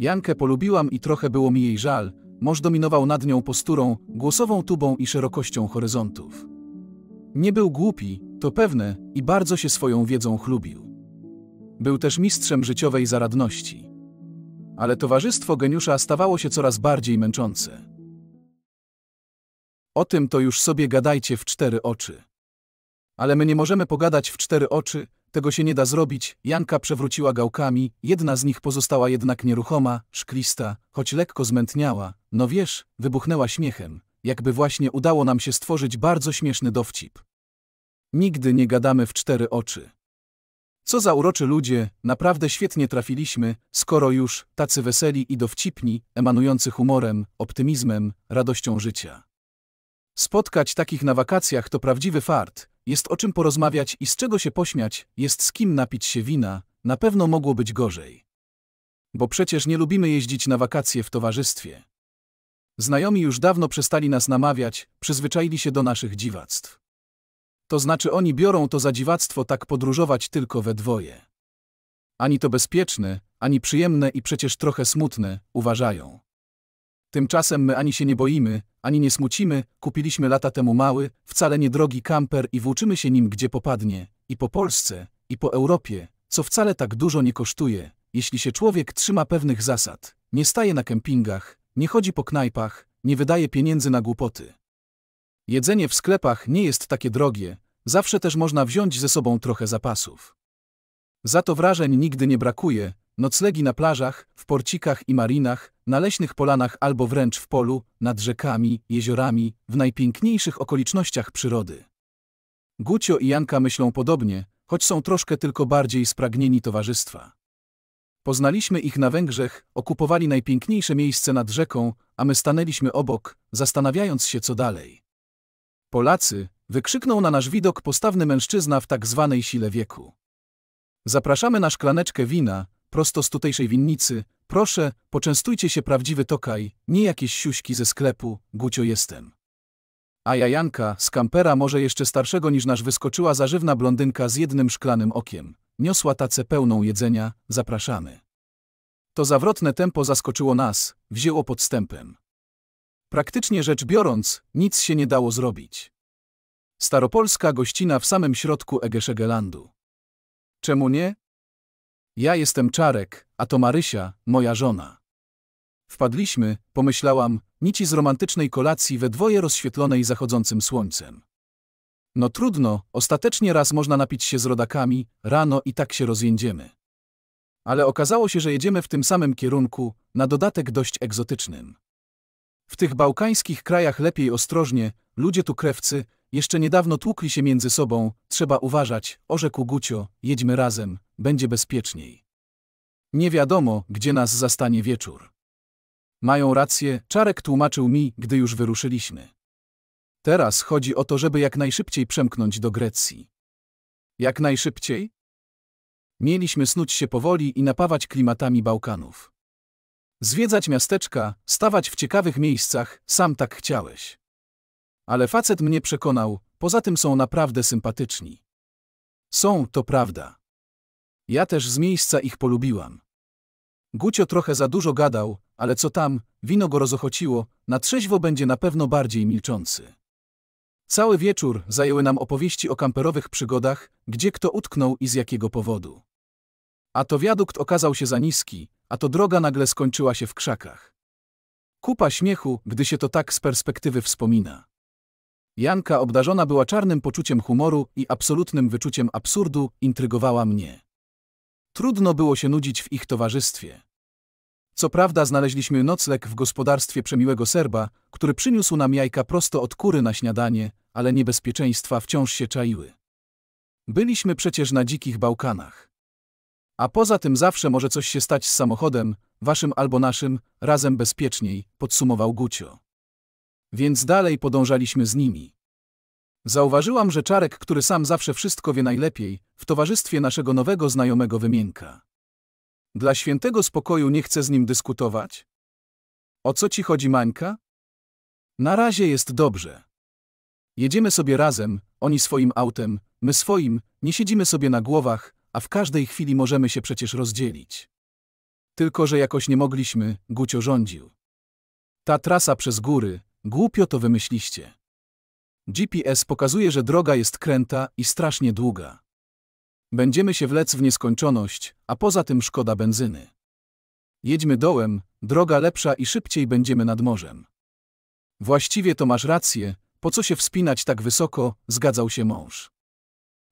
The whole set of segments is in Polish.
Jankę polubiłam i trochę było mi jej żal, mąż dominował nad nią posturą, głosową tubą i szerokością horyzontów. Nie był głupi, to pewne, i bardzo się swoją wiedzą chlubił. Był też mistrzem życiowej zaradności. Ale towarzystwo geniusza stawało się coraz bardziej męczące. O tym to już sobie gadajcie w cztery oczy. Ale my nie możemy pogadać w cztery oczy, tego się nie da zrobić. Janka przewróciła gałkami, jedna z nich pozostała jednak nieruchoma, szklista, choć lekko zmętniała. No wiesz, wybuchnęła śmiechem, jakby właśnie udało nam się stworzyć bardzo śmieszny dowcip. Nigdy nie gadamy w cztery oczy. Co za uroczy ludzie, naprawdę świetnie trafiliśmy, skoro już tacy weseli i dowcipni, emanujący humorem, optymizmem, radością życia. Spotkać takich na wakacjach to prawdziwy fart, jest o czym porozmawiać i z czego się pośmiać, jest z kim napić się wina, na pewno mogło być gorzej. Bo przecież nie lubimy jeździć na wakacje w towarzystwie. Znajomi już dawno przestali nas namawiać, przyzwyczaili się do naszych dziwactw. To znaczy oni biorą to za dziwactwo tak podróżować tylko we dwoje. Ani to bezpieczne, ani przyjemne i przecież trochę smutne, uważają. Tymczasem my ani się nie boimy, ani nie smucimy, kupiliśmy lata temu mały, wcale niedrogi kamper i włóczymy się nim gdzie popadnie, i po Polsce, i po Europie, co wcale tak dużo nie kosztuje, jeśli się człowiek trzyma pewnych zasad, nie staje na kempingach, nie chodzi po knajpach, nie wydaje pieniędzy na głupoty. Jedzenie w sklepach nie jest takie drogie, zawsze też można wziąć ze sobą trochę zapasów. Za to wrażeń nigdy nie brakuje, noclegi na plażach, w porcikach i marinach, na leśnych polanach albo wręcz w polu, nad rzekami, jeziorami, w najpiękniejszych okolicznościach przyrody. Gucio i Janka myślą podobnie, choć są troszkę tylko bardziej spragnieni towarzystwa. Poznaliśmy ich na Węgrzech, okupowali najpiękniejsze miejsce nad rzeką, a my stanęliśmy obok, zastanawiając się co dalej. Polacy, wykrzyknął na nasz widok postawny mężczyzna w tak zwanej sile wieku. Zapraszamy na szklaneczkę wina, prosto z tutejszej winnicy. Proszę, poczęstujcie się prawdziwy tokaj, nie jakieś siuśki ze sklepu, gucio jestem. A jajanka, z kampera może jeszcze starszego niż nasz wyskoczyła zażywna blondynka z jednym szklanym okiem. Niosła tacę pełną jedzenia, zapraszamy. To zawrotne tempo zaskoczyło nas, wzięło podstępem. Praktycznie rzecz biorąc, nic się nie dało zrobić. Staropolska gościna w samym środku Egeszegelandu. Czemu nie? Ja jestem Czarek, a to Marysia, moja żona. Wpadliśmy, pomyślałam, nici z romantycznej kolacji we dwoje rozświetlonej zachodzącym słońcem. No trudno, ostatecznie raz można napić się z rodakami, rano i tak się rozjędziemy. Ale okazało się, że jedziemy w tym samym kierunku, na dodatek dość egzotycznym. W tych bałkańskich krajach lepiej ostrożnie, ludzie tu krewcy, jeszcze niedawno tłukli się między sobą, trzeba uważać, orzekł Gucio, jedźmy razem, będzie bezpieczniej. Nie wiadomo, gdzie nas zastanie wieczór. Mają rację, Czarek tłumaczył mi, gdy już wyruszyliśmy. Teraz chodzi o to, żeby jak najszybciej przemknąć do Grecji. Jak najszybciej? Mieliśmy snuć się powoli i napawać klimatami Bałkanów. Zwiedzać miasteczka, stawać w ciekawych miejscach, sam tak chciałeś. Ale facet mnie przekonał, poza tym są naprawdę sympatyczni. Są, to prawda. Ja też z miejsca ich polubiłam. Gucio trochę za dużo gadał, ale co tam, wino go rozochociło, na trzeźwo będzie na pewno bardziej milczący. Cały wieczór zajęły nam opowieści o kamperowych przygodach, gdzie kto utknął i z jakiego powodu. A to wiadukt okazał się za niski, a to droga nagle skończyła się w krzakach. Kupa śmiechu, gdy się to tak z perspektywy wspomina. Janka obdarzona była czarnym poczuciem humoru i absolutnym wyczuciem absurdu, intrygowała mnie. Trudno było się nudzić w ich towarzystwie. Co prawda znaleźliśmy nocleg w gospodarstwie przemiłego Serba, który przyniósł nam jajka prosto od kury na śniadanie, ale niebezpieczeństwa wciąż się czaiły. Byliśmy przecież na dzikich Bałkanach. A poza tym zawsze może coś się stać z samochodem, waszym albo naszym, razem bezpieczniej, podsumował Gucio. Więc dalej podążaliśmy z nimi. Zauważyłam, że Czarek, który sam zawsze wszystko wie najlepiej, w towarzystwie naszego nowego znajomego wymienka. Dla świętego spokoju nie chcę z nim dyskutować? O co ci chodzi, Mańka? Na razie jest dobrze. Jedziemy sobie razem, oni swoim autem, my swoim, nie siedzimy sobie na głowach, a w każdej chwili możemy się przecież rozdzielić. Tylko, że jakoś nie mogliśmy, Gucio rządził. Ta trasa przez góry, głupio to wymyśliście. GPS pokazuje, że droga jest kręta i strasznie długa. Będziemy się wlec w nieskończoność, a poza tym szkoda benzyny. Jedźmy dołem, droga lepsza i szybciej będziemy nad morzem. Właściwie to masz rację, po co się wspinać tak wysoko, zgadzał się mąż.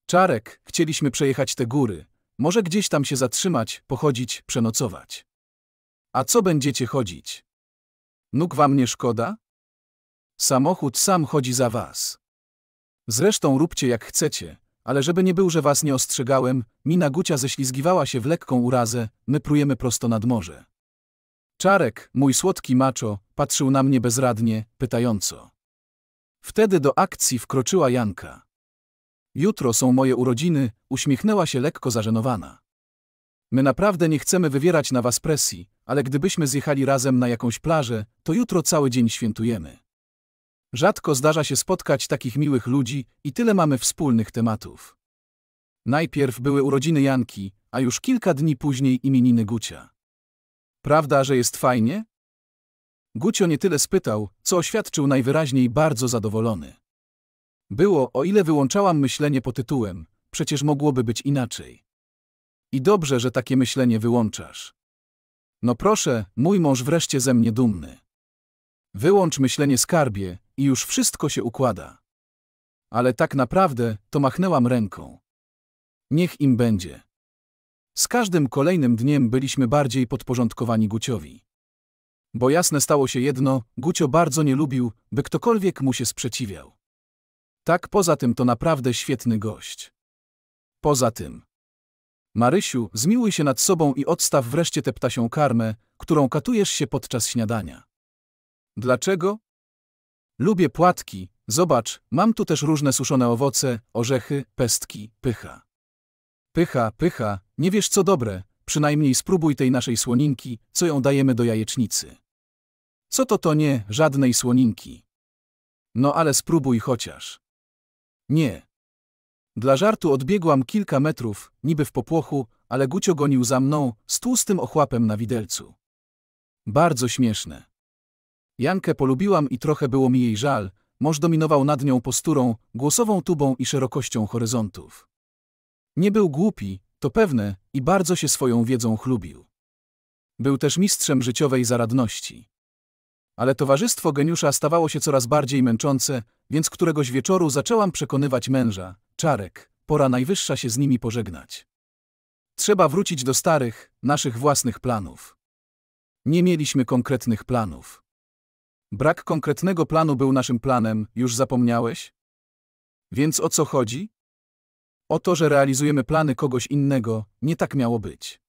Czarek, chcieliśmy przejechać te góry, może gdzieś tam się zatrzymać, pochodzić, przenocować. A co będziecie chodzić? Nóg wam nie szkoda? Samochód sam chodzi za was. Zresztą róbcie jak chcecie, ale żeby nie był, że was nie ostrzegałem, mina Gucia ześlizgiwała się w lekką urazę, my prujemy prosto nad morze. Czarek, mój słodki maczo, patrzył na mnie bezradnie, pytająco. Wtedy do akcji wkroczyła Janka. Jutro są moje urodziny, uśmiechnęła się lekko zażenowana. My naprawdę nie chcemy wywierać na was presji, ale gdybyśmy zjechali razem na jakąś plażę, to jutro cały dzień świętujemy. Rzadko zdarza się spotkać takich miłych ludzi i tyle mamy wspólnych tematów. Najpierw były urodziny Janki, a już kilka dni później imieniny Gucia. Prawda, że jest fajnie? Gucio nie tyle spytał, co oświadczył najwyraźniej bardzo zadowolony. Było, o ile wyłączałam myślenie po tytułem, przecież mogłoby być inaczej. I dobrze, że takie myślenie wyłączasz. No proszę, mój mąż wreszcie ze mnie dumny. Wyłącz myślenie skarbie, i już wszystko się układa. Ale tak naprawdę to machnęłam ręką. Niech im będzie. Z każdym kolejnym dniem byliśmy bardziej podporządkowani Guciowi. Bo jasne stało się jedno, Gucio bardzo nie lubił, by ktokolwiek mu się sprzeciwiał. Tak poza tym to naprawdę świetny gość. Poza tym. Marysiu, zmiłuj się nad sobą i odstaw wreszcie tę ptasią karmę, którą katujesz się podczas śniadania. Dlaczego? Lubię płatki. Zobacz, mam tu też różne suszone owoce, orzechy, pestki, pycha. Pycha, pycha, nie wiesz co dobre, przynajmniej spróbuj tej naszej słoninki, co ją dajemy do jajecznicy. Co to to nie, żadnej słoninki. No ale spróbuj chociaż. Nie. Dla żartu odbiegłam kilka metrów, niby w popłochu, ale Gucio gonił za mną, z tłustym ochłapem na widelcu. Bardzo śmieszne. Jankę polubiłam i trochę było mi jej żal, mąż dominował nad nią posturą, głosową tubą i szerokością horyzontów. Nie był głupi, to pewne, i bardzo się swoją wiedzą chlubił. Był też mistrzem życiowej zaradności. Ale towarzystwo geniusza stawało się coraz bardziej męczące, więc któregoś wieczoru zaczęłam przekonywać męża, Czarek, pora najwyższa się z nimi pożegnać. Trzeba wrócić do starych, naszych własnych planów. Nie mieliśmy konkretnych planów. Brak konkretnego planu był naszym planem, już zapomniałeś? Więc o co chodzi? O to, że realizujemy plany kogoś innego, nie tak miało być.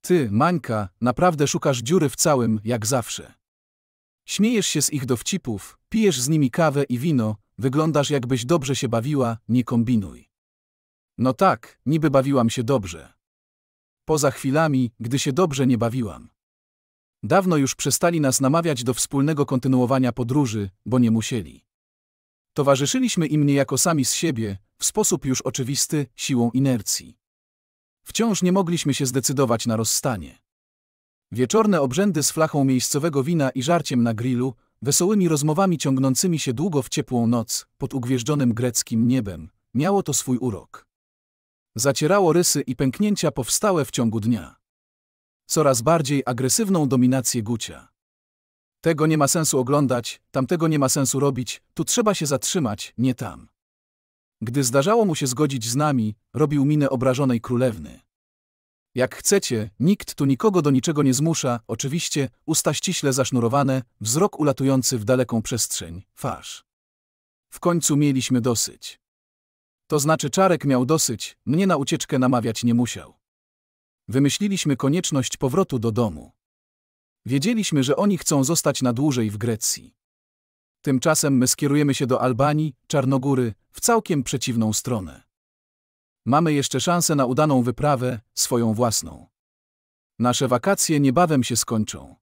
Ty, Mańka, naprawdę szukasz dziury w całym, jak zawsze. Śmiejesz się z ich dowcipów, pijesz z nimi kawę i wino, wyglądasz jakbyś dobrze się bawiła, nie kombinuj. No tak, niby bawiłam się dobrze. Poza chwilami, gdy się dobrze nie bawiłam. Dawno już przestali nas namawiać do wspólnego kontynuowania podróży, bo nie musieli. Towarzyszyliśmy im niejako sami z siebie, w sposób już oczywisty, siłą inercji. Wciąż nie mogliśmy się zdecydować na rozstanie. Wieczorne obrzędy z flachą miejscowego wina i żarciem na grillu, wesołymi rozmowami ciągnącymi się długo w ciepłą noc, pod ugwieżdżonym greckim niebem, miało to swój urok. Zacierało rysy i pęknięcia powstałe w ciągu dnia coraz bardziej agresywną dominację Gucia. Tego nie ma sensu oglądać, tamtego nie ma sensu robić, tu trzeba się zatrzymać, nie tam. Gdy zdarzało mu się zgodzić z nami, robił minę obrażonej królewny. Jak chcecie, nikt tu nikogo do niczego nie zmusza, oczywiście, usta ściśle zasznurowane, wzrok ulatujący w daleką przestrzeń, twarz. W końcu mieliśmy dosyć. To znaczy Czarek miał dosyć, mnie na ucieczkę namawiać nie musiał wymyśliliśmy konieczność powrotu do domu. Wiedzieliśmy, że oni chcą zostać na dłużej w Grecji. Tymczasem my skierujemy się do Albanii, Czarnogóry, w całkiem przeciwną stronę. Mamy jeszcze szansę na udaną wyprawę, swoją własną. Nasze wakacje niebawem się skończą.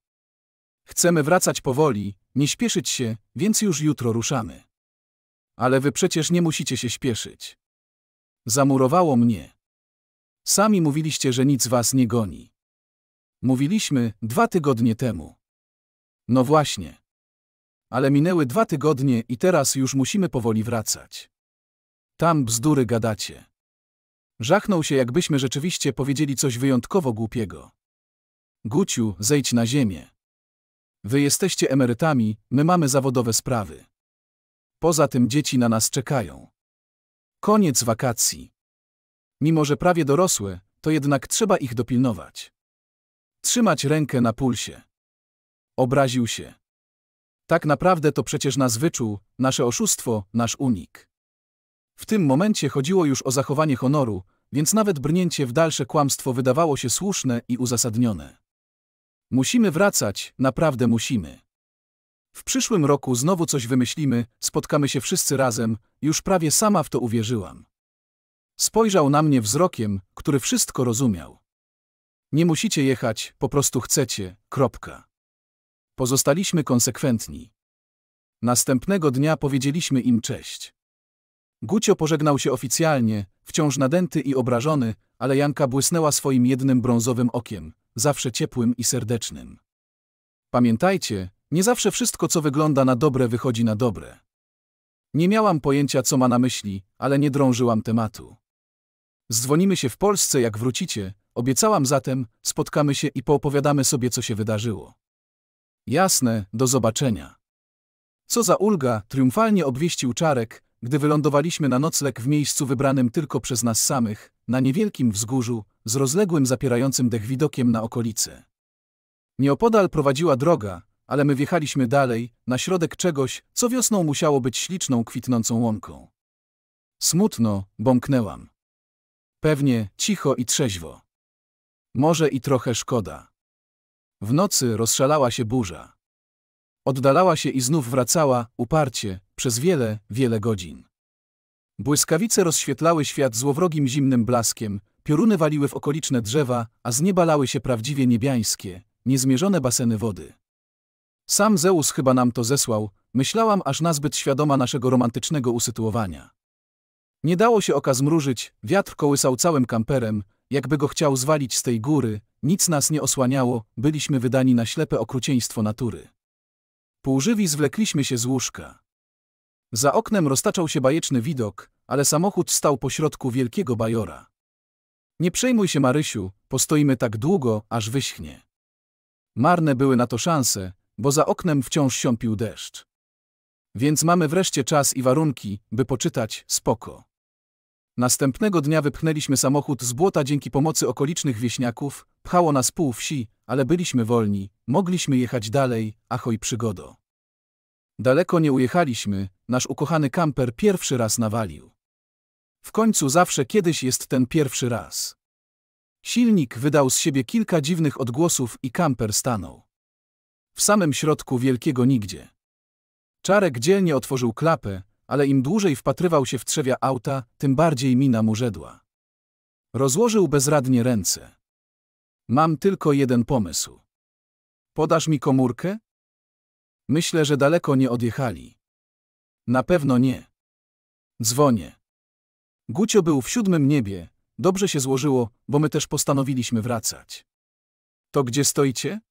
Chcemy wracać powoli, nie śpieszyć się, więc już jutro ruszamy. Ale wy przecież nie musicie się śpieszyć. Zamurowało mnie. Sami mówiliście, że nic was nie goni. Mówiliśmy dwa tygodnie temu. No właśnie. Ale minęły dwa tygodnie i teraz już musimy powoli wracać. Tam bzdury gadacie. Żachnął się, jakbyśmy rzeczywiście powiedzieli coś wyjątkowo głupiego. Guciu, zejdź na ziemię. Wy jesteście emerytami, my mamy zawodowe sprawy. Poza tym dzieci na nas czekają. Koniec wakacji mimo że prawie dorosłe, to jednak trzeba ich dopilnować. Trzymać rękę na pulsie. Obraził się. Tak naprawdę to przecież nas wyczuł, nasze oszustwo, nasz unik. W tym momencie chodziło już o zachowanie honoru, więc nawet brnięcie w dalsze kłamstwo wydawało się słuszne i uzasadnione. Musimy wracać, naprawdę musimy. W przyszłym roku znowu coś wymyślimy, spotkamy się wszyscy razem, już prawie sama w to uwierzyłam. Spojrzał na mnie wzrokiem, który wszystko rozumiał. Nie musicie jechać, po prostu chcecie, kropka. Pozostaliśmy konsekwentni. Następnego dnia powiedzieliśmy im cześć. Gucio pożegnał się oficjalnie, wciąż nadęty i obrażony, ale Janka błysnęła swoim jednym brązowym okiem, zawsze ciepłym i serdecznym. Pamiętajcie, nie zawsze wszystko, co wygląda na dobre, wychodzi na dobre. Nie miałam pojęcia, co ma na myśli, ale nie drążyłam tematu. Zdzwonimy się w Polsce, jak wrócicie. Obiecałam zatem, spotkamy się i poopowiadamy sobie, co się wydarzyło. Jasne, do zobaczenia. Co za ulga, triumfalnie obwieścił Czarek, gdy wylądowaliśmy na nocleg w miejscu wybranym tylko przez nas samych, na niewielkim wzgórzu, z rozległym zapierającym dech widokiem na okolice. Nieopodal prowadziła droga, ale my wjechaliśmy dalej, na środek czegoś, co wiosną musiało być śliczną, kwitnącą łąką. Smutno, bąknęłam. Pewnie cicho i trzeźwo. Może i trochę szkoda. W nocy rozszalała się burza. Oddalała się i znów wracała, uparcie, przez wiele, wiele godzin. Błyskawice rozświetlały świat złowrogim zimnym blaskiem, pioruny waliły w okoliczne drzewa, a z nieba lały się prawdziwie niebiańskie, niezmierzone baseny wody. Sam Zeus chyba nam to zesłał, myślałam aż nazbyt świadoma naszego romantycznego usytuowania. Nie dało się oka zmrużyć, wiatr kołysał całym kamperem, jakby go chciał zwalić z tej góry, nic nas nie osłaniało, byliśmy wydani na ślepe okrucieństwo natury. Półżywi zwlekliśmy się z łóżka. Za oknem roztaczał się bajeczny widok, ale samochód stał pośrodku wielkiego bajora. Nie przejmuj się, Marysiu, postoimy tak długo, aż wyschnie. Marne były na to szanse, bo za oknem wciąż siąpił deszcz. Więc mamy wreszcie czas i warunki, by poczytać spoko. Następnego dnia wypchnęliśmy samochód z błota dzięki pomocy okolicznych wieśniaków, pchało nas pół wsi, ale byliśmy wolni, mogliśmy jechać dalej, ahoj przygodo. Daleko nie ujechaliśmy, nasz ukochany kamper pierwszy raz nawalił. W końcu zawsze kiedyś jest ten pierwszy raz. Silnik wydał z siebie kilka dziwnych odgłosów i kamper stanął. W samym środku wielkiego nigdzie. Czarek dzielnie otworzył klapę, ale im dłużej wpatrywał się w trzewia auta, tym bardziej mina mu rzedła. Rozłożył bezradnie ręce. Mam tylko jeden pomysł. Podasz mi komórkę? Myślę, że daleko nie odjechali. Na pewno nie. Dzwonię. Gucio był w siódmym niebie, dobrze się złożyło, bo my też postanowiliśmy wracać. To gdzie stoicie?